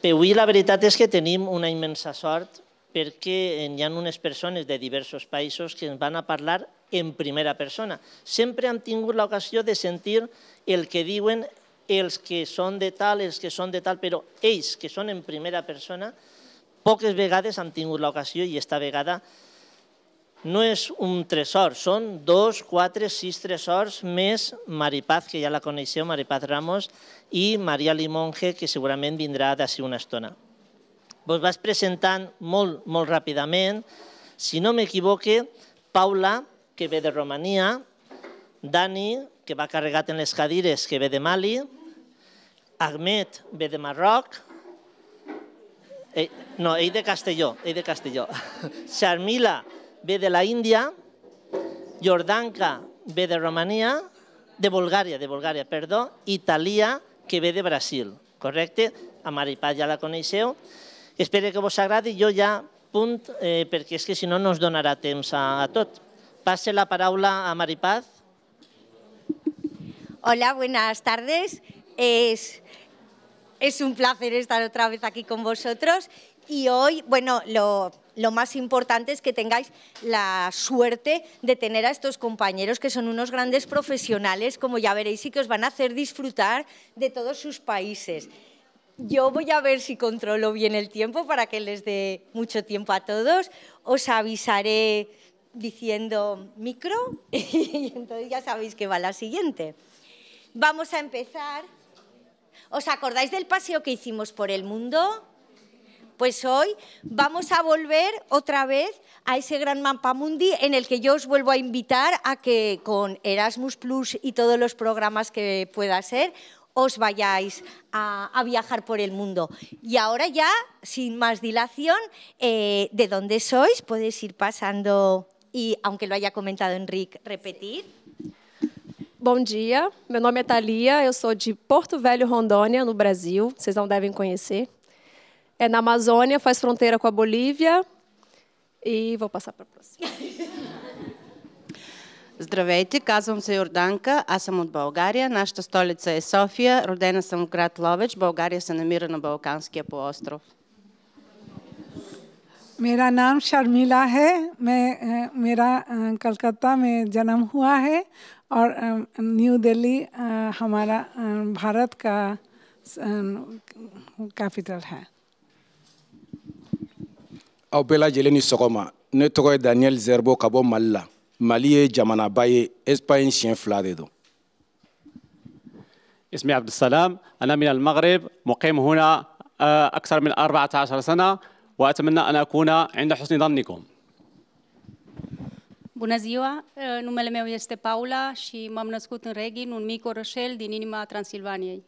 Però avui la veritat és que tenim una immensa sort perquè hi ha unes persones de diversos països que ens van a parlar en primera persona. Sempre han tingut l'ocasió de sentir el que diuen els que són de tal, els que són de tal, però ells que són en primera persona, poques vegades han tingut l'ocasió i esta vegada no és un tresor, són dos, quatre, sis tresors més Maripaz, que ja la coneixeu, Maripaz Ramos, i Maria Limonge, que segurament vindrà d'ací una estona. Vos vas presentant molt, molt ràpidament. Si no m'equivoque, Paula, que ve de Romania, Dani, que va carregat en les cadires, que ve de Mali, Ahmed ve de Marroc, ell, eh, no, ell de Castelló, ell de Castelló. Xarmila, Ve de la India, Jordanka, ve de Rumanía, de Bulgaria, de Bulgaria, perdón, Italia, que ve de Brasil, ¿correcto? A Maripaz ya la coneixeu. Espero que vos agrade yo ya punt, eh, porque es que si no nos donará donarà a, todos. tot. la palabra a Maripaz. Hola, buenas tardes. Es, es un placer estar otra vez aquí con vosotros y hoy, bueno, lo, lo más importante es que tengáis la suerte de tener a estos compañeros que son unos grandes profesionales, como ya veréis, y que os van a hacer disfrutar de todos sus países. Yo voy a ver si controlo bien el tiempo para que les dé mucho tiempo a todos. Os avisaré diciendo micro y entonces ya sabéis que va la siguiente. Vamos a empezar. ¿Os acordáis del paseo que hicimos por el mundo? Pues hoy vamos a volver otra vez a ese gran Mapa Mundi en el que yo os vuelvo a invitar a que con Erasmus Plus y todos los programas que pueda ser, os vayáis a, viajar por el mundo. Y ahora ya, sin más dilación, eh, de dónde sois, podéis ir pasando y, aunque lo haya comentado Enrique, repetir. Bom dia, meu nome é Thalia, eu sou de Porto Velho, Rondônia, no Brasil. Vocês não devem conhecer. É na Amazônia, faz fronteira com a Bolívia. E vou passar para a próxima. Здравейте, казвам се Йорданка, аз съм от България, нашата столица е София, родена съм в град Ловеч, България се намира на Балканския полуостров. Мира нам Шармила е, е мира е, Калката ме में хуа е, а е, Нью Дели, хамара Бхаратка капитал е. Capital aw bɛɛ lajɛlen ni sɔgɔma ne tɔgɔ ye zerbo ka malla mali la mali ye jamanaba ye espaɲe اسمي عبد السلام أنا من المغرب مقيم هنا أكثر من 14 سنة وأتمنى أن أكون عند حسن ظنكم Bună ziua! Numele meu este Paula și m-am născut în Reghin, un mic orășel din inima Transilvaniei.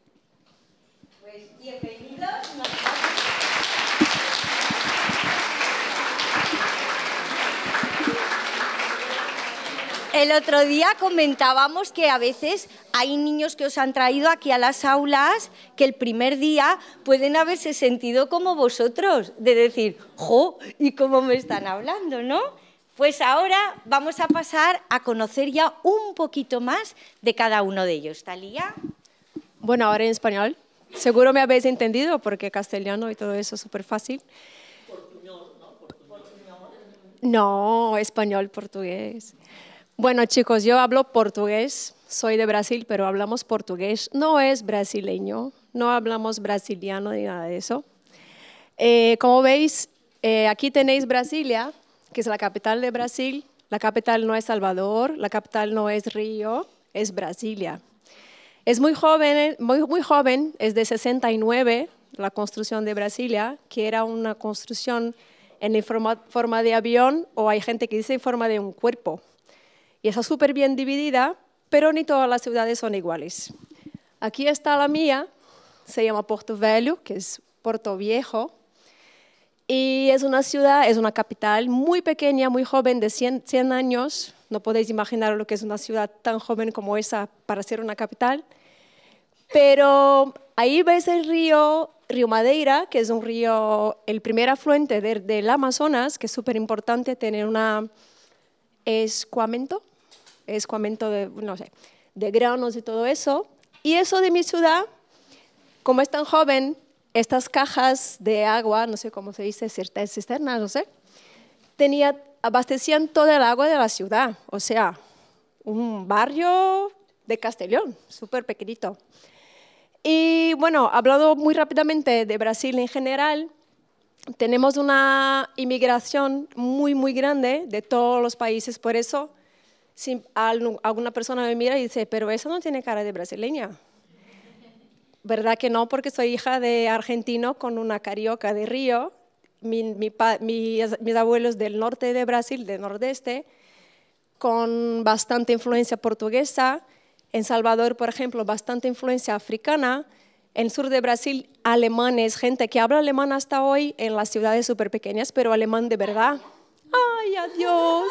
Ești bienvenida! El otro día comentábamos que a veces hay niños que os han traído aquí a las aulas que el primer día pueden haberse sentido como vosotros, de decir, jo, ¿y cómo me están hablando, no? Pues ahora vamos a pasar a conocer ya un poquito más de cada uno de ellos. Talía. Bueno, ahora en español. Seguro me habéis entendido porque castellano y todo eso es súper fácil. ¿no? No, español, portugués. Bueno chicos, yo hablo portugués, soy de Brasil, pero hablamos portugués. No es brasileño, no hablamos brasiliano ni nada de eso. Eh, como veis, eh, aquí tenéis Brasilia, que es la capital de Brasil. La capital no es Salvador, la capital no es Río, es Brasilia. Es muy joven, muy, joven, es de 69, la construcción de Brasilia, que era una construcción en forma de avión, o hay gente que dice en forma de un cuerpo, y está súper bien dividida, pero ni todas las ciudades son iguales. Aquí está la mía, se llama Porto Velho, que es Porto Viejo, y es una ciudad, es una capital muy pequeña, muy joven, de 100, años. No podéis imaginar lo que es una ciudad tan joven como esa para ser una capital. Pero ahí ves el río, río Madeira, que es un río, el primer afluente del Amazonas, que es súper importante tener un escuamento escuamento de, no sé, de granos y todo eso. Y eso de mi ciudad, como es tan joven, estas cajas de agua, no sé cómo se dice, ciertas cisternas, no sé, tenía, abastecían todo el agua de la ciudad, o sea, un barrio de Castellón, súper pequeñito. Y bueno, hablando muy rápidamente de Brasil en general, tenemos una inmigración muy, muy grande de todos los países, por eso si alguna persona me mira y dice, pero esa no tiene cara de brasileña. ¿Verdad que no? Porque soy hija de argentino con una carioca de Río. Mi, mis, mis abuelos del norte de Brasil, del nordeste, con bastante influencia portuguesa. En Salvador, por ejemplo, bastante influencia africana. En el sur de Brasil, alemanes, gente que habla alemán hasta hoy en las ciudades súper pequeñas, pero alemán de verdad. ¡Ay, adiós!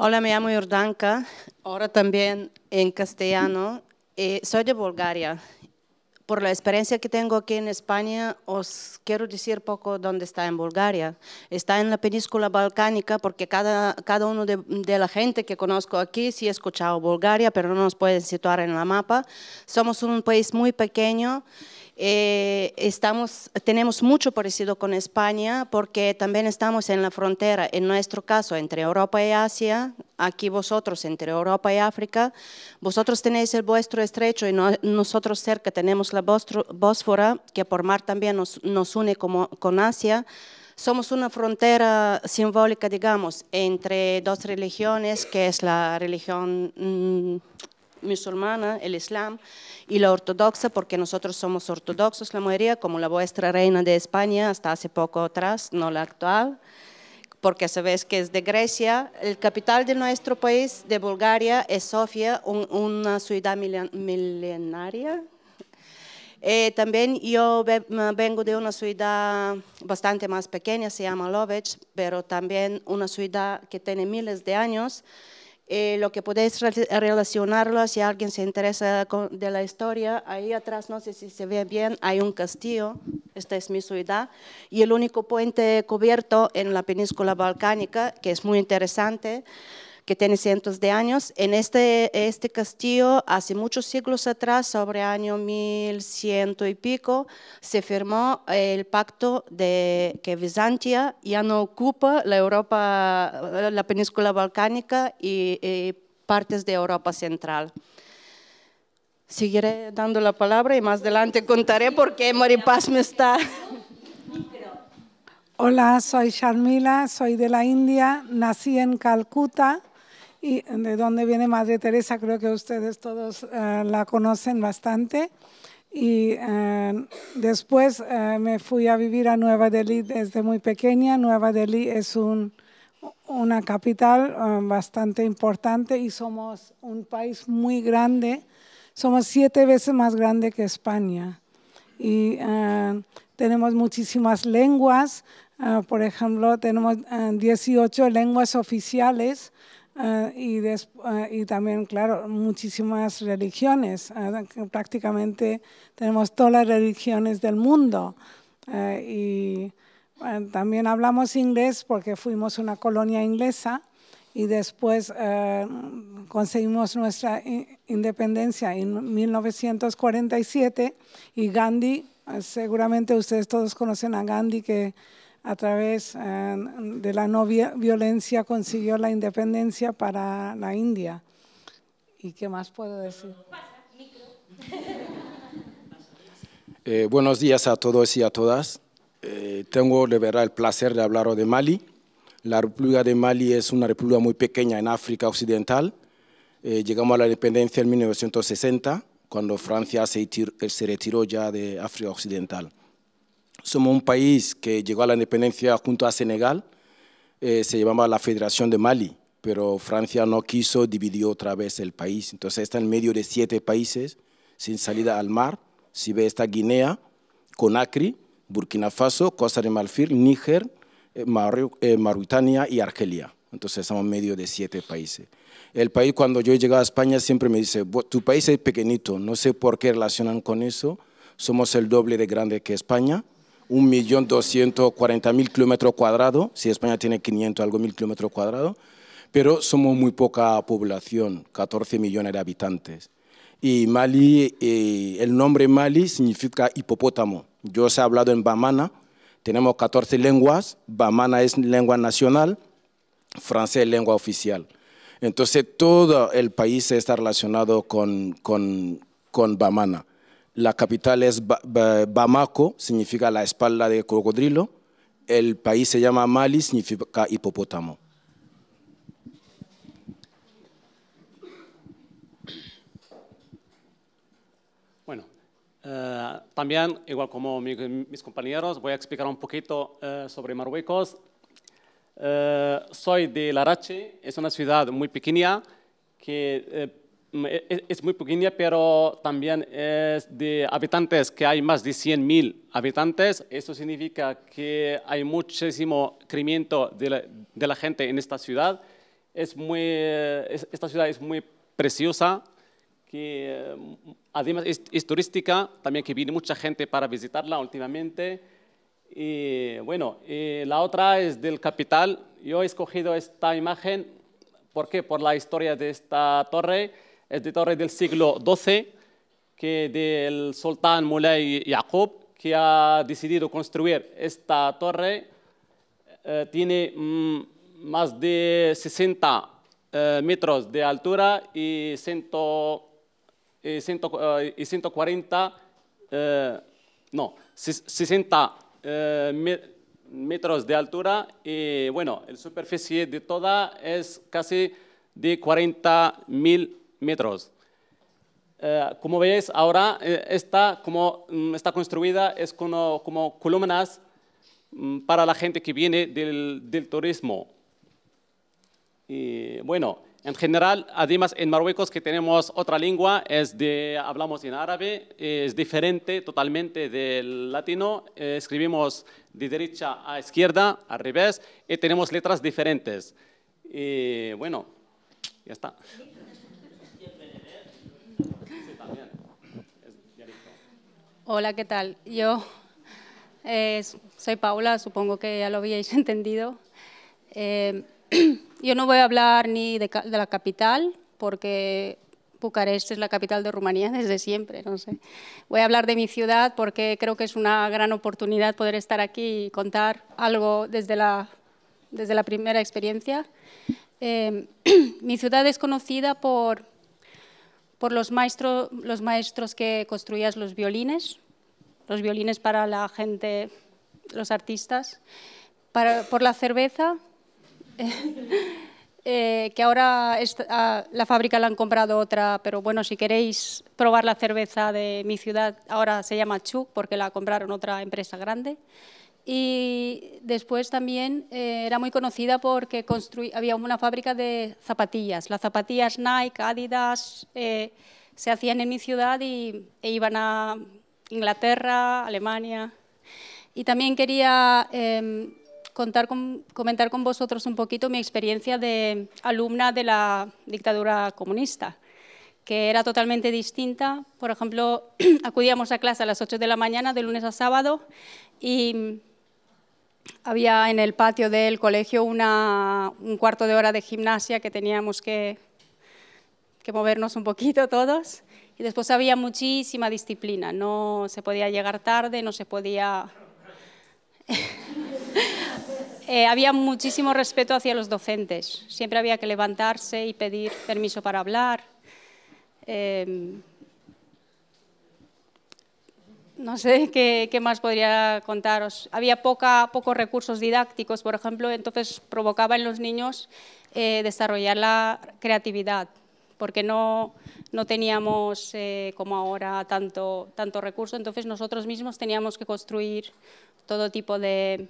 Hola, me llamo Jordanka, ahora también en castellano. Eh, soy de Bulgaria. Por la experiencia que tengo aquí en España, os quiero decir poco dónde está en Bulgaria. Está en la península balcánica porque cada, cada uno de, de la gente que conozco aquí sí ha escuchado Bulgaria, pero no nos pueden situar en la mapa. Somos un país muy pequeño. Eh, estamos, tenemos mucho parecido con España porque también estamos en la frontera, en nuestro caso, entre Europa y Asia, aquí vosotros, entre Europa y África, vosotros tenéis el vuestro estrecho y nosotros cerca tenemos la Bósfora, que por mar también nos, nos une como, con Asia. Somos una frontera simbólica, digamos, entre dos religiones, que es la religión mm, musulmana, el Islam, y la ortodoxa, porque nosotros somos ortodoxos, la mayoría, como la vuestra reina de España, hasta hace poco atrás, no la actual, porque sabéis que es de Grecia. El capital de nuestro país, de Bulgaria, es Sofía, una ciudad milenaria. Eh, también yo vengo de una ciudad bastante más pequeña, se llama Lovech, pero también una ciudad que tiene miles de años, eh, lo que podéis relacionarlo, si alguien se interesa de la historia, ahí atrás, no sé si se ve bien, hay un castillo, esta es mi ciudad, y el único puente cubierto en la península balcánica, que es muy interesante, que tiene cientos de años. En este, este castillo, hace muchos siglos atrás, sobre año 1100 y pico, se firmó el pacto de que Bizantia ya no ocupa la Europa, la península balcánica y, y partes de Europa central. Seguiré dando la palabra y más adelante contaré por qué Maripaz me está... Hola, soy Sharmila, soy de la India, nací en Calcuta y de dónde viene Madre Teresa, creo que ustedes todos eh, la conocen bastante. Y eh, después eh, me fui a vivir a Nueva Delhi desde muy pequeña. Nueva Delhi es una capital bastante importante y somos un país muy grande. Somos siete veces más grande que España. Y tenemos muchísimas lenguas. por ejemplo, tenemos 18 lenguas oficiales. Ah, y, ah, y, también, claro, muchísimas religiones. Ah, prácticamente tenemos todas las religiones del mundo. y también hablamos inglés porque fuimos una colonia inglesa y después conseguimos nuestra independencia en 1947 y Gandhi, seguramente ustedes todos conocen a Gandhi que a través eh, de la no violencia consiguió la independencia para la India. ¿Y qué más puedo decir? Eh, buenos días a todos y a todas. Eh, tengo de verdad el placer de hablaros de Mali. La República de Mali es una república muy pequeña en África Occidental. llegamos a la independencia en 1960, cuando Francia se retiró ya de África Occidental. Somos un país que llegó a la independencia junto a Senegal, eh, se llamaba la Federación de Mali, pero Francia no quiso, dividió otra vez el país. Entonces está en medio de siete países sin salida al mar. Si ve está Guinea, Conakry, Burkina Faso, Costa de Marfil, Níger, eh, eh, Mauritania y Argelia. Entonces estamos en medio de siete países. El país cuando yo he llegado a España siempre me dice, tu país es pequeñito, no sé por qué relacionan con eso, somos el doble de grande que España, 1.240.000 kilómetros cuadrados, si España tiene 500 algo mil kilómetros cuadrados, pero somos muy poca población, 14 millones de habitantes. Y Mali, eh, el nombre Mali significa hipopótamo. Yo os he hablado en Bamana, tenemos 14 lenguas, Bamana es lengua nacional, francés es lengua oficial. Entonces todo el país está relacionado con, con, con Bamana. La capital es Bamako, significa la espalda de cocodrilo. El país se llama Mali, significa hipopótamo. Bueno, eh, también, igual como mis compañeros, voy a explicar un poquito eh, sobre Marruecos. Eh, soy de Larache, es una ciudad muy pequeña que Mm, e, e, es muy pequeña, pero también es de habitantes, que hay más de 100.000 habitantes. Eso significa que hay muchísimo crecimiento de la, gente en esta ciudad. Es muy, eh, esta ciudad es muy preciosa, que mm, además es, turística, también que viene mucha gente para visitarla últimamente. Y bueno, la otra es del capital. Yo he escogido esta imagen, ¿por qué? Por la historia de esta torre es torre del siglo XII, que del sultán Mulay Yaqub, que ha decidido construir esta torre. Eh, tiene mm, más de 60 eh, metros de altura y, ciento, y, 140, eh, no, 60 metros de altura y bueno, la superficie de toda es casi de 40.000 metros metros. Eh, como veis ahora, eh, está, como, mm, está construida es como, como columnas mm, para la gente que viene del, del turismo. Y bueno, en general, además en Marruecos que tenemos otra lengua, es de, hablamos en árabe, es diferente totalmente del latino, eh, escribimos de derecha a izquierda, al revés, y tenemos letras diferentes. Y bueno, ya está. Hola, ¿qué tal? Yo eh, soy Paula, supongo que ya lo habíais entendido. Eh, yo no voy a hablar ni de, la capital, porque Bucarest es la capital de Rumanía desde siempre, no sé. Voy a hablar de mi ciudad porque creo que es una gran oportunidad poder estar aquí y contar algo desde la, desde la primera experiencia. Eh, mi ciudad es conocida por por los, los maestros que construías los violines, los violines para la gente, los artistas, por la cerveza, eh, que ahora la fábrica la han comprado otra, pero bueno, si queréis probar la cerveza de mi ciudad, ahora se llama Chuc porque la compraron otra empresa grande y después también eh, era muy conocida porque había una fábrica de zapatillas. Las zapatillas Nike, Adidas, eh, se hacían en mi ciudad y, e iban a Inglaterra, Alemania. Y también quería em, comentar con vosotros un poquito mi experiencia de alumna de la dictadura comunista que era totalmente distinta. Por ejemplo, acudíamos a clase a las 8 de la mañana, de lunes a sábado, y había en el patio del colegio una, un cuarto de hora de gimnasia que teníamos que, que movernos un poquito todos. Y después había muchísima disciplina, no se podía llegar tarde, no se podía... Eh, había muchísimo respeto hacia los docentes, siempre había que levantarse y pedir permiso para hablar. Eh, no sé qué, más podría contaros. Había pocos recursos didácticos, por ejemplo, entonces provocaba en los niños eh, desarrollar la creatividad, porque no, teníamos, eh, como ahora, tanto, recurso. Entonces nosotros mismos teníamos que construir todo tipo de...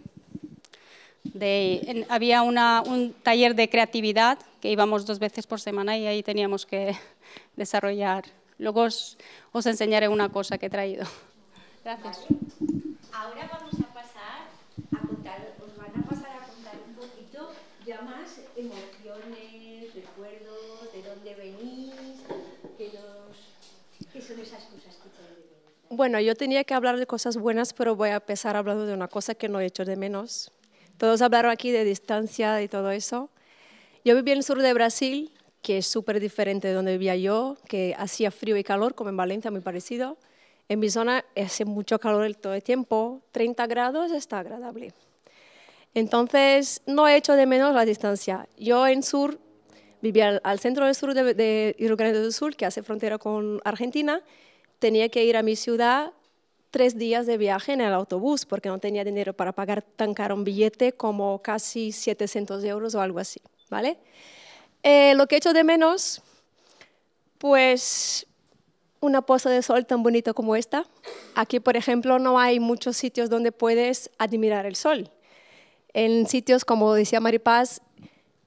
había un taller de creatividad que íbamos dos veces por semana y ahí teníamos que desarrollar. Luego os enseñaré una cosa que he traído. Ahora vamos a pasar a contar, os van a pasar a contar un poquito ya más emociones, recuerdos, de dónde venís, qué son esas cosas que Bueno, yo tenía que hablar de cosas buenas, pero voy a empezar hablando de una cosa que no he hecho de menos. Todos hablaron aquí de distancia y todo eso. Yo viví en el sur de Brasil, que es súper diferente de donde vivía yo, que hacía frío y calor, como en Valencia, muy parecido. En mi zona hace mucho calor todo el tiempo, 30 grados está agradable. Entonces, no he hecho de menos la distancia. Yo en sur vivía al, centro del sur de, de, Rio Grande del Sur, que hace frontera con Argentina. Tenía que ir a mi ciudad tres días de viaje en el autobús porque no tenía dinero para pagar tan caro un billete como casi 700 euros o algo así, ¿vale? Eh, lo que he hecho de menos, pues una poza de sol tan bonita como esta. Aquí, por ejemplo, no hay muchos sitios donde puedes admirar el sol. En sitios, como decía Maripaz,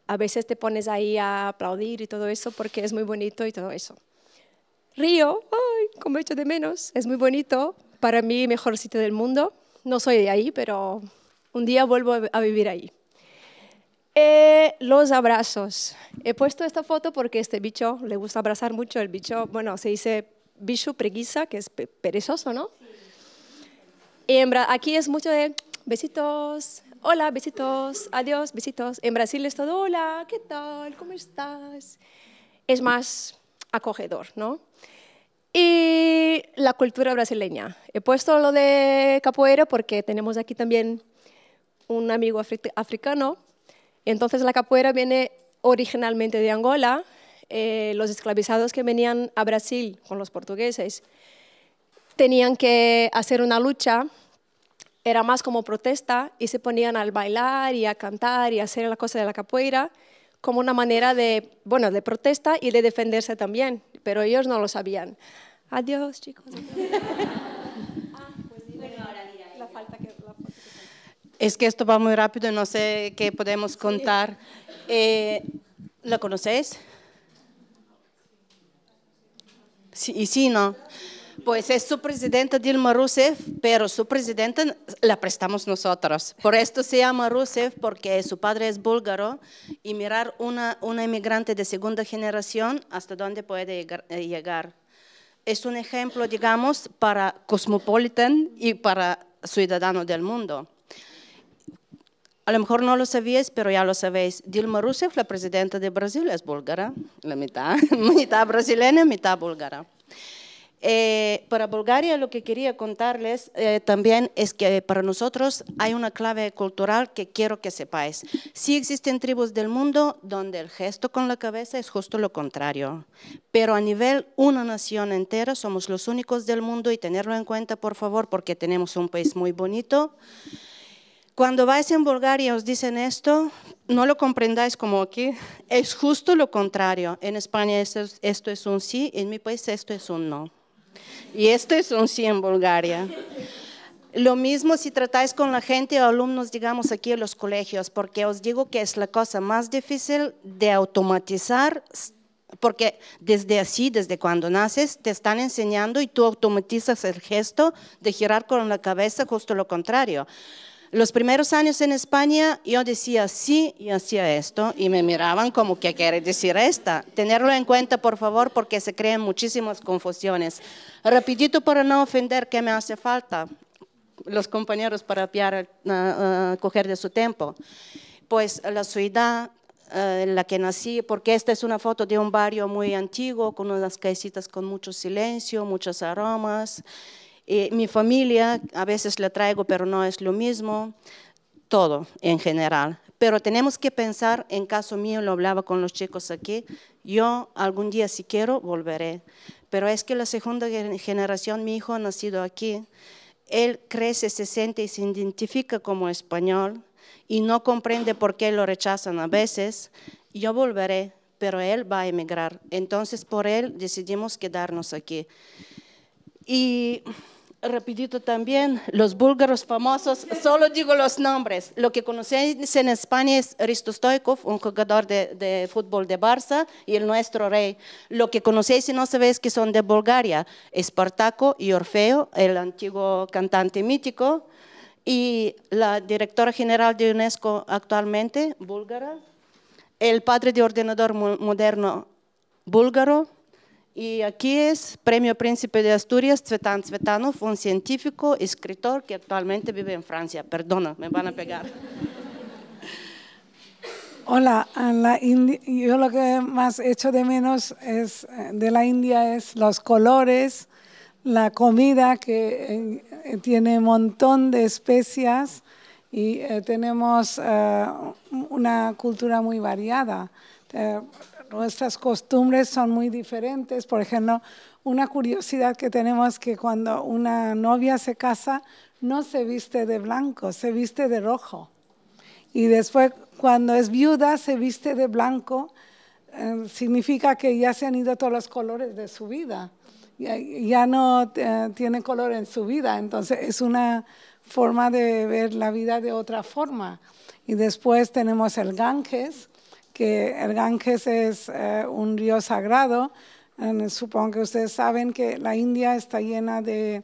a veces te pones ahí a aplaudir y todo eso porque es muy bonito y todo eso. Río, ay, como hecho de menos, es muy bonito. Para mí, mejor sitio del mundo. No soy de ahí, pero un día vuelvo a vivir ahí. Eh, los abrazos. He puesto esta foto porque este bicho le gusta abrazar mucho. El bicho, bueno, se dice bicho preguisa, que es perezoso, ¿no? Y aquí es mucho de besitos, hola, besitos, adiós, besitos. En Brasil es todo, hola, ¿qué tal? ¿Cómo estás? Es más acogedor, ¿no? Y la cultura brasileña. He puesto lo de capoeira porque tenemos aquí también un amigo africano. Entonces la capoeira viene originalmente de Angola, eh, los esclavizados que venían a Brasil con los portugueses tenían que hacer una lucha, era más como protesta y se ponían al bailar y a cantar y a hacer la cosa de la capoeira como una manera de, bueno, de protesta y de defenderse también, pero ellos no lo sabían. Adiós, chicos. Es que esto va muy rápido, y no sé qué podemos contar. Eh, ¿Lo conocéis? y sí, no. Pues es su presidenta Dilma Rousseff, pero su presidenta la prestamos nosotros. Por esto se llama Rousseff, porque su padre es búlgaro y mirar una, una inmigrante de segunda generación hasta dónde puede llegar. Eh, es un ejemplo, digamos, para cosmopolitan y para ciudadano del mundo. A lo mejor no lo sabíais, pero ya lo sabéis. Dilma Rousseff, la presidenta de Brasil, es búlgara, la mitad, mitad brasileña, mitad búlgara. Eh, para Bulgaria lo que quería contarles eh, también es que para nosotros hay una clave cultural que quiero que sepáis. Sí existen tribus del mundo donde el gesto con la cabeza es justo lo contrario, pero a nivel una nación entera somos los únicos del mundo y tenerlo en cuenta por favor porque tenemos un país muy bonito. Cuando vais en Bulgaria os dicen esto, no lo comprendáis como aquí, es justo lo contrario. En España esto es, esto es un sí, en mi país esto es un no. Y esto es un sí en Bulgaria. Lo mismo si tratáis con la gente o alumnos, digamos, aquí en los colegios, porque os digo que es la cosa más difícil de automatizar, porque desde así, desde cuando naces, te están enseñando y tú automatizas el gesto de girar con la cabeza, justo lo contrario. Los primeros años en España yo decía sí y hacía esto y me miraban como que quiere decir esta. Tenerlo en cuenta, por favor, porque se creen muchísimas confusiones. Rapidito para no ofender, ¿qué me hace falta? Los compañeros para piar, ah, ah, coger de su tiempo. Pues la ciudad eh, en la que nací, porque esta es una foto de un barrio muy antiguo, con unas casitas con mucho silencio, muchos aromas mi familia a veces la traigo, pero no es lo mismo. Todo en general. Pero tenemos que pensar, en caso mío, lo hablaba con los chicos aquí, yo algún día si quiero volveré. Pero es que la segunda generación, mi hijo ha nacido aquí, él crece, se siente y se identifica como español y no comprende por qué lo rechazan a veces. Yo volveré, pero él va a emigrar. Entonces por él decidimos quedarnos aquí. Y Rapidito también, los búlgaros famosos, solo digo los nombres. Lo que conocéis en España es Risto Stoikov, un jugador de, de, fútbol de Barça y el nuestro rey. Lo que conocéis y no sabéis que son de Bulgaria, Espartaco y Orfeo, el antiguo cantante mítico, y la directora general de UNESCO actualmente, búlgara, el padre de ordenador moderno búlgaro, y aquí es Premio Príncipe de Asturias, Cvetán Cvetanov, un científico, escritor que actualmente vive en Francia. Perdona, me van a pegar. Hola, la yo lo que más echo de menos es, eh, de la India es los colores, la comida que eh, tiene un montón de especias y eh, tenemos una cultura muy variada nuestras costumbres son muy diferentes. Por ejemplo, una curiosidad que tenemos es que cuando una novia se casa, no se viste de blanco, se viste de rojo. Y después, cuando es viuda, se viste de blanco. Eh, significa que ya se han ido todos los colores de su vida. Ya, no eh, tiene color en su vida. Entonces, es una forma de ver la vida de otra forma. Y después tenemos el Ganges, que el Ganges es eh, un río sagrado. supongo que ustedes saben que la India está llena de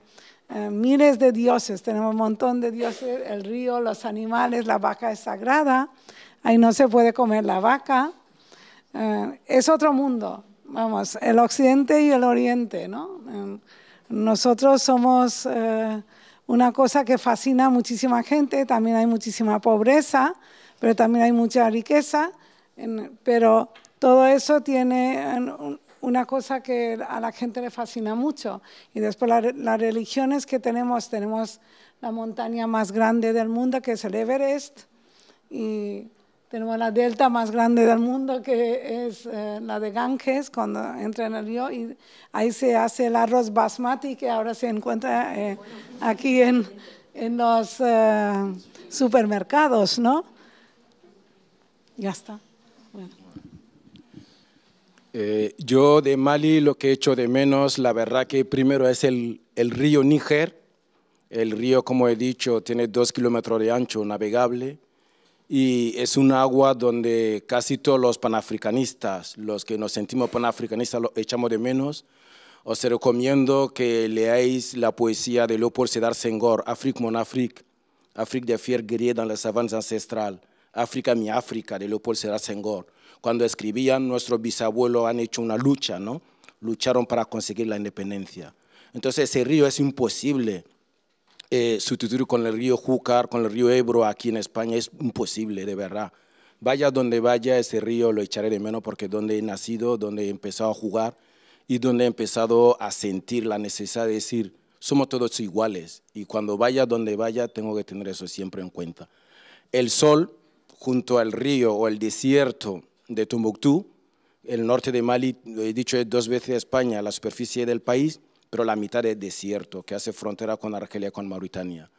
eh, miles de dioses, tenemos un montón de dioses, el río, los animales, la vaca es sagrada, ahí no se puede comer la vaca. Eh, es otro mundo, vamos, el occidente y el oriente, ¿no? nosotros somos una cosa que fascina a muchísima gente, también hay muchísima pobreza, pero también hay mucha riqueza pero todo eso tiene una cosa que a la gente le fascina mucho. Y después las religiones que tenemos, tenemos la montaña más grande del mundo, que es el Everest, y tenemos la delta más grande del mundo, que es eh, la de Ganges, cuando entra en el río, y ahí se hace el arroz basmati, que ahora se encuentra eh, aquí en, los eh, supermercados, ¿no? Ya está. Eh, yo de Mali lo que he hecho de menos, la verdad que primero es el, río Níger. El río, como he dicho, tiene dos kilómetros de ancho navegable y es un agua donde casi todos los panafricanistas, los que nos sentimos panafricanistas, lo echamos de menos. Os recomiendo que leáis la poesía de Léopold Sedar Senghor, Afrique mon Afrique, Afrique de fier guerrier dans la savane ancestrale, África mi África, de Léopold Sedar Senghor. Cuando escribían, nuestros bisabuelos han hecho una lucha, ¿no? Lucharon para conseguir la independencia. Entonces ese río es imposible eh, sustituir con el río Júcar, con el río Ebro aquí en España, es imposible, de verdad. Vaya donde vaya, ese río lo echaré de menos porque donde he nacido, donde he empezado a jugar y donde he empezado a sentir la necesidad de decir, somos todos iguales y cuando vaya donde vaya tengo que tener eso siempre en cuenta. El sol junto al río o el desierto de Tombuctú. El norte de Mali, he dicho dos veces España, la superficie del país, pero la mitad es desierto, que hace frontera con Argelia, con Mauritania.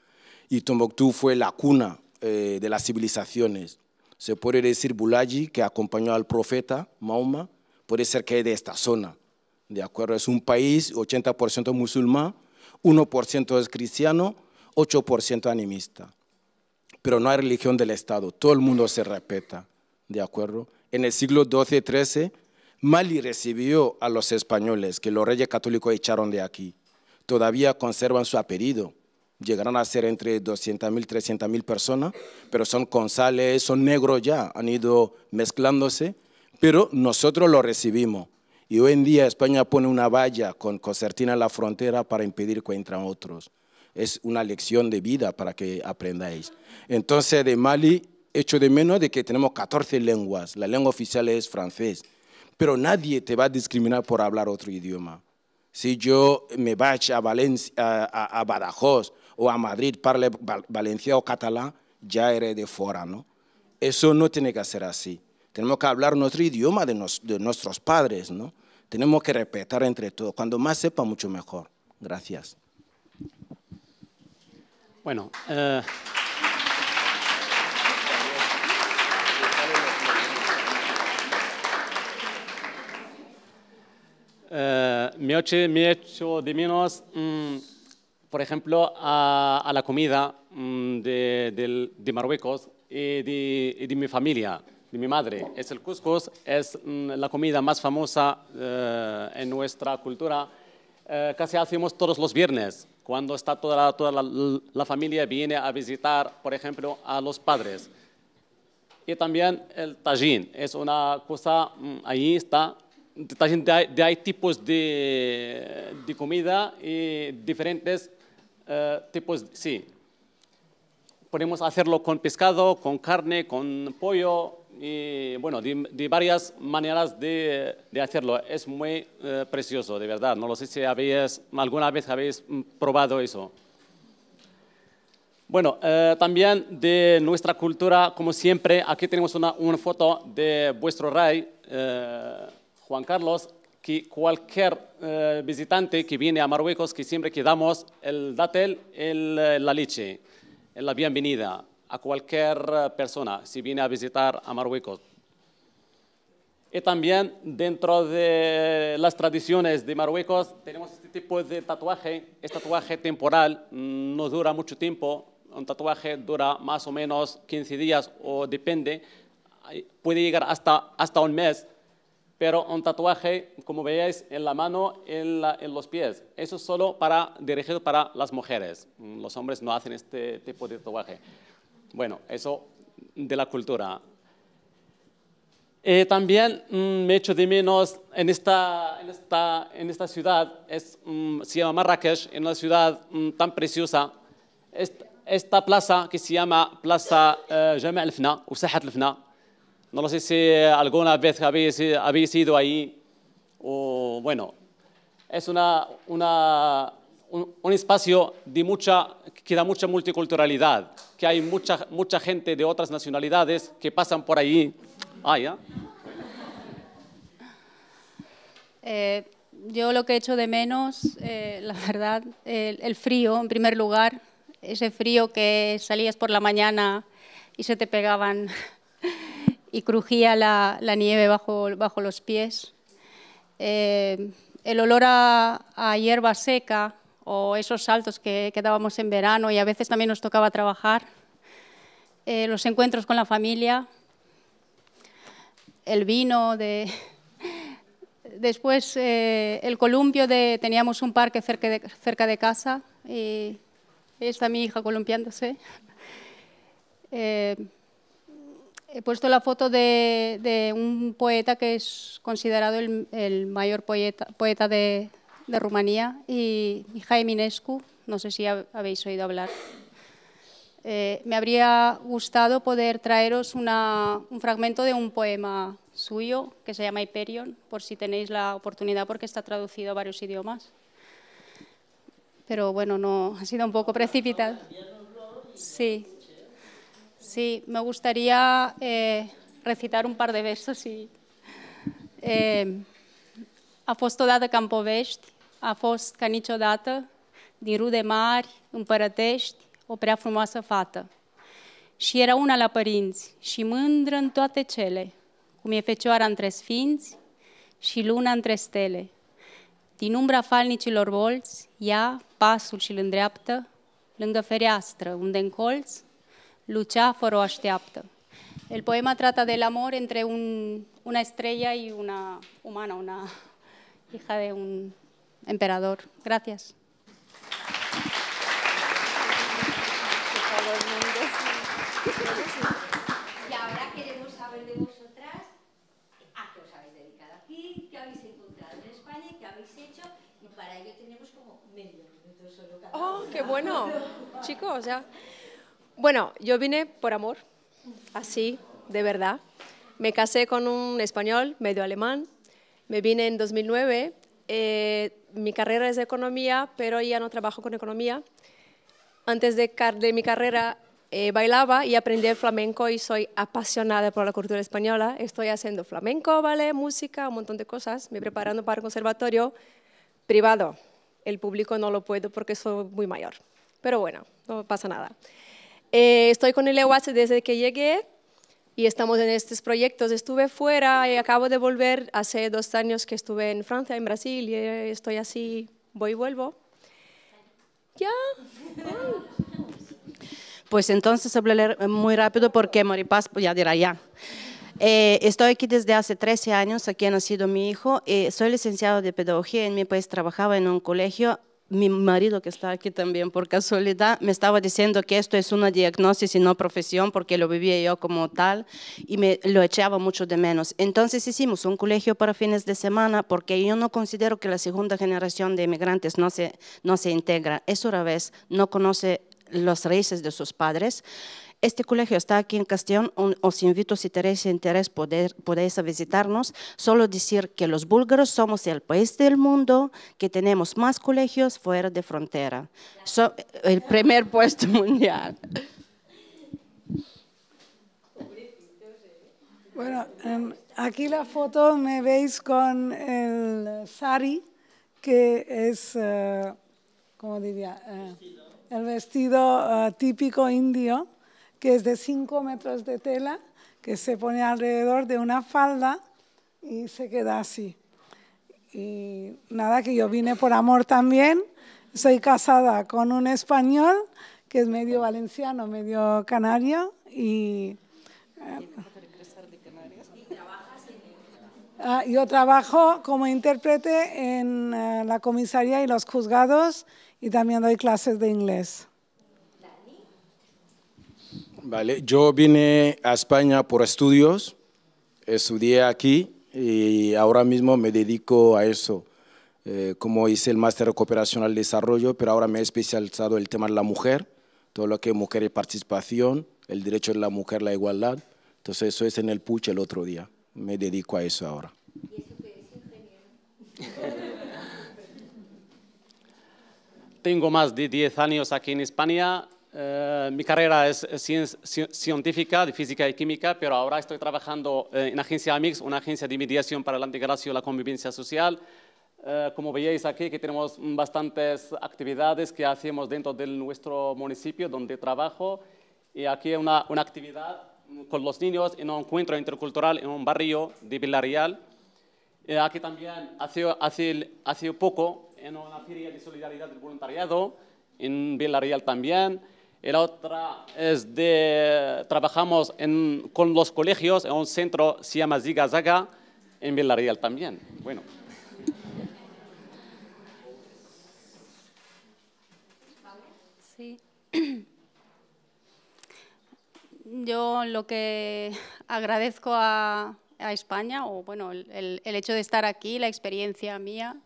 Y Tombuctú fue la cuna eh, de las civilizaciones. Se puede decir Bulaji, que acompañó al profeta Mahoma, puede ser que de esta zona. ¿De acuerdo? Es un país 80% musulmán, 1% es cristiano, 8% animista. Pero no hay religión del Estado, todo el mundo se respeta. ¿De acuerdo? en el siglo XII-XIII, Mali recibió a los españoles que los reyes católicos echaron de aquí. Todavía conservan su apellido. Llegarán a ser entre 200.000, 300.000 personas, pero son consales, son negros ya, han ido mezclándose, pero nosotros lo recibimos. Y hoy en día España pone una valla con concertina en la frontera para impedir que entren otros. Es una lección de vida para que aprendáis. Entonces de Mali Hecho de menos de que tenemos 14 lenguas, la lengua oficial es francés, pero nadie te va a discriminar por hablar otro idioma. Si yo me vaya a, Valencia, a, Badajoz o a Madrid, parle hablar valenciano o catalán, ya eres de fuera, ¿no? Eso no tiene que ser así. Tenemos que hablar nuestro idioma de, nuestros padres, ¿no? Tenemos que respetar entre todos. Cuando más sepa, mucho mejor. Gracias. Bueno. Eh, me, he hecho de menos, mm, por ejemplo, a, la comida mm, de, Marruecos y de, mi familia, de mi madre. Es el couscous, es mm, la comida más famosa eh, en nuestra cultura. Eh, casi hacemos todos los viernes, cuando está toda, la, toda la, familia viene a visitar, por ejemplo, a los padres. Y también el tajín, es una cosa, ahí está también hay, tipos de, de, comida y diferentes eh, tipos, sí. Podemos hacerlo con pescado, con carne, con pollo, y bueno, de, varias maneras de, de, hacerlo. Es muy eh, precioso, de verdad. No lo sé si habéis, alguna vez habéis mm, probado eso. Bueno, eh, también de nuestra cultura, como siempre, aquí tenemos una, una foto de vuestro rey, Juan Carlos, que cualquier eh, visitante que viene a Marruecos, que siempre quedamos damos el dátel, el, eh, la leche, la bienvenida a cualquier eh, persona si viene a visitar a Marruecos. Y también dentro de las tradiciones de Marruecos tenemos este tipo de tatuaje. Este tatuaje temporal mm, no dura mucho tiempo. Un tatuaje dura más o menos 15 días o depende. Puede llegar hasta, hasta un mes pero un tatuaje, como veáis, en la mano, en, los pies. Eso es solo para dirigido para las mujeres. Mm, los hombres no hacen este tipo de tatuaje. Bueno, eso de la cultura. Eh, también mm, me echo de menos en esta, en esta, ciudad, es, mm, se llama Marrakech, en una ciudad tan preciosa. Esta, plaza que se llama Plaza eh, al-Fna o Sahat al-Fna, no lo sé si alguna vez habéis, habéis ido ahí o, bueno, es una, un, espacio de que da mucha multiculturalidad, que hay mucha, mucha gente de otras nacionalidades que pasan por ahí. Ah, eh, yo lo que he hecho de menos, eh, la verdad, el frío, en primer lugar, ese frío que salías por la mañana y se te pegaban y crujía la, nieve bajo, bajo, los pies. Eh, el olor a, hierba seca o esos saltos que, quedábamos dábamos en verano y a veces también nos tocaba trabajar. Eh, los encuentros con la familia, el vino de... Después eh, el columpio de... Teníamos un parque cerca de, cerca de casa y esta está mi hija columpiándose he puesto la foto de, un poeta que es considerado el, mayor poeta, poeta de, Rumanía, y, Jaime Inescu, no sé si habéis oído hablar. Eh, me habría gustado poder traeros un fragmento de un poema suyo que se llama Hyperion, por si tenéis la oportunidad, porque está traducido a varios idiomas. Pero bueno, no ha sido un poco precipitado. Sí. Sí, me gustaría eh, recitar un par de versos. Y, eh, a fost odată ca în povești, a fost ca niciodată, din rude mari, împărătești, o prea frumoasă fată. Și era una la părinți și mândră în toate cele, cum e fecioara între sfinți și luna între stele. Din umbra falnicilor bolți, ea pasul și-l îndreaptă, lângă fereastră, unde în colț Lucha for așteaptă. El poema trata del amor entre un, una estrella y una humana, una hija de un emperador. Gracias. Y ahora queremos saber de vosotras a qué os habéis dedicado aquí, qué habéis encontrado en España qué habéis hecho. Y para ello tenemos como medio minuto solo cada ¡Oh, qué bueno! Chicos, ya. Bueno, yo vine por amor, así, de verdad. Me casé con un español, medio alemán. Me vine en 2009. Eh, mi carrera es de economía, pero ya no trabajo con economía. Antes de, mi carrera eh, bailaba y aprendí flamenco y soy apasionada por la cultura española. Estoy haciendo flamenco, ballet, música, un montón de cosas. Me preparando para el conservatorio privado. El público no lo puedo porque soy muy mayor. Pero bueno, no pasa nada. Eh, estoy con el EWAS desde que llegué y estamos en estos proyectos. Estuve fuera y acabo de volver hace dos años que estuve en Francia, en Brasil, y eh, estoy así, voy y vuelvo. Ya. Pues entonces hablaré muy rápido porque Maripaz ya dirá ya. Eh, estoy aquí desde hace 13 años, aquí ha nacido mi hijo. soy licenciado de pedagogía, en mi país trabajaba en un colegio mi marido que está aquí también por casualidad me estaba diciendo que esto es una diagnosis y no profesión porque lo vivía yo como tal y me lo echaba mucho de menos. Entonces hicimos un colegio para fines de semana porque yo no considero que la segunda generación de inmigrantes no se, no se integra. Es una vez, no conoce las raíces de sus padres este colegio está aquí en Castellón. Os invito, si tenéis interés, poder, podéis visitarnos. Solo decir que los búlgaros somos el país del mundo que tenemos más colegios fuera de frontera. el primer puesto mundial. Bueno, em, aquí la foto me veis con el sari, que es, eh, ¿cómo diría? Eh, el vestido eh, típico indio que es de 5 metros de tela, que se pone alrededor de una falda y se queda así. Y nada, que yo vine por amor también. Soy casada con un español que es medio valenciano, medio canario y... Eh, ah, yo trabajo como intérprete en eh, la comisaría y los juzgados y también doy clases de inglés. Vale, yo vine a España por estudios, estudié aquí y ahora mismo me dedico a eso. Eh, como hice el máster de Cooperación al desarrollo, pero ahora me he especializado en el tema de la mujer, todo lo que es mujer y participación, el derecho de la mujer, la igualdad. Entonces eso es en el PUCH el otro día. Me dedico a eso ahora. Tengo más de 10 años aquí en España eh, mi carrera es científica de física y química, pero ahora estoy trabajando eh, en Agencia AMIX, una agencia de mediación para la integración y la convivencia social. Eh, como veíais aquí, que tenemos bastantes actividades que hacemos dentro de nuestro municipio donde trabajo. Y aquí una, una actividad con los niños en un encuentro intercultural en un barrio de Villarreal. aquí también, hace, poco, en una feria de solidaridad y voluntariado, en Villarreal también y la otra es de, trabajamos con los colegios en un centro, se llama Ziga Zaga, en Villarreal también. Bueno. Yo lo que agradezco a, España, o bueno, el, el, hecho de estar aquí, la experiencia mía,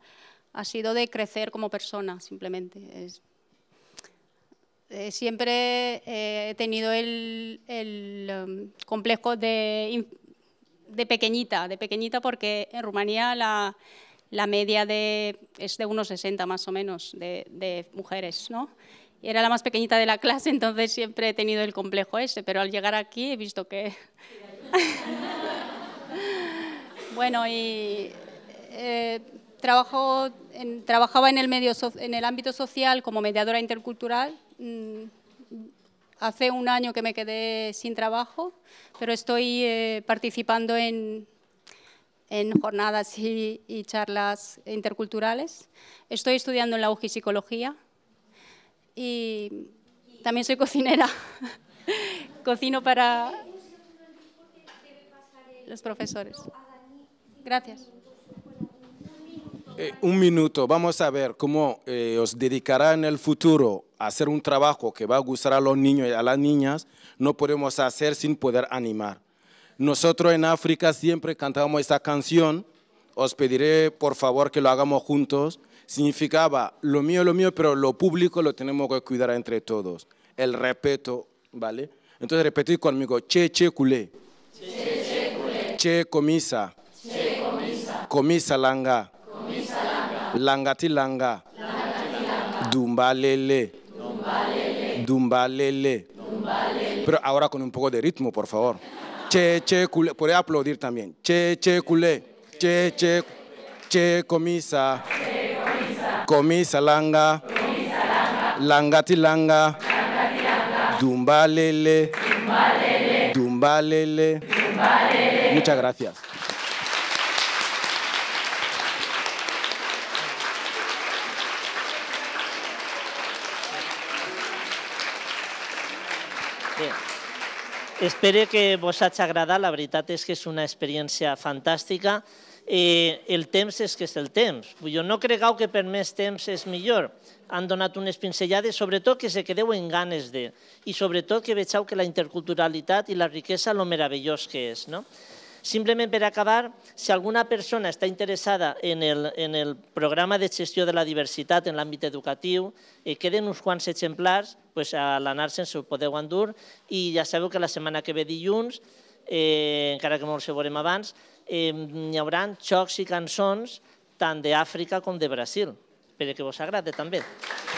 ha sido de crecer como persona, simplemente. Es, eh, siempre eh, he tenido el, um, complejo de, pequeñita, de pequeñita porque en Rumanía la, media es de unos 60 más o menos de, mujeres, ¿no? era la más pequeñita de la clase, entonces siempre he tenido el complejo ese, pero al llegar aquí he visto que... bueno, y eh, trabajaba en el ámbito social como mediadora intercultural Mm, hace un año que me quedé sin trabajo, pero estoy eh, participando en, en jornadas y, charlas interculturales. Estoy estudiando en la UJI Psicología y también soy cocinera. Cocino para los profesores. Gracias. Eh, un minuto, vamos a ver cómo eh, os dedicará en el futuro hacer un trabajo que va a gustar a los niños y a las niñas, no podemos hacer sin poder animar. Nosotros en África siempre cantábamos esta canción, os pediré por favor que lo hagamos juntos, significaba lo mío, lo mío, pero lo público lo tenemos que cuidar entre todos, el respeto, ¿vale? Entonces repetid conmigo, che, che, culé. Che, che, Che, comisa. Che, comisa. Comisa, langa. Comisa, langa. Langati, langa. Langati, langa. Dumbalele. Dumbalele. Pero ahora con un poco de ritmo, por favor. che, che, culé. Podría aplaudir también. Che, che, culé. Che, che, che, comisa. Che, comisa. langa. langa. Langati, langa. langa. Dumbalele. Dumbalele. Dumbalele. Dumbalele. Muchas gracias. Espero que vos hagi agradat. La veritat és que és una experiència fantàstica. Eh, el temps és que és el temps. Jo no cregueu que per més temps és millor. Han donat unes pincellades, sobretot que se quedeu en ganes de, i sobretot que vegeu que la interculturalitat i la riquesa, lo meravellós que és. No? Simplement per acabar, si alguna persona està interessada en el, en el programa de gestió de la diversitat en l'àmbit educatiu, eh, queden uns quants exemplars, pues, a l'anar-se'n s'ho podeu endur i ja sabeu que la setmana que ve dilluns, eh, encara que molts ho veurem abans, eh, hi haurà xocs i cançons tant d'Àfrica com de Brasil, que vos agrada també. Aplausos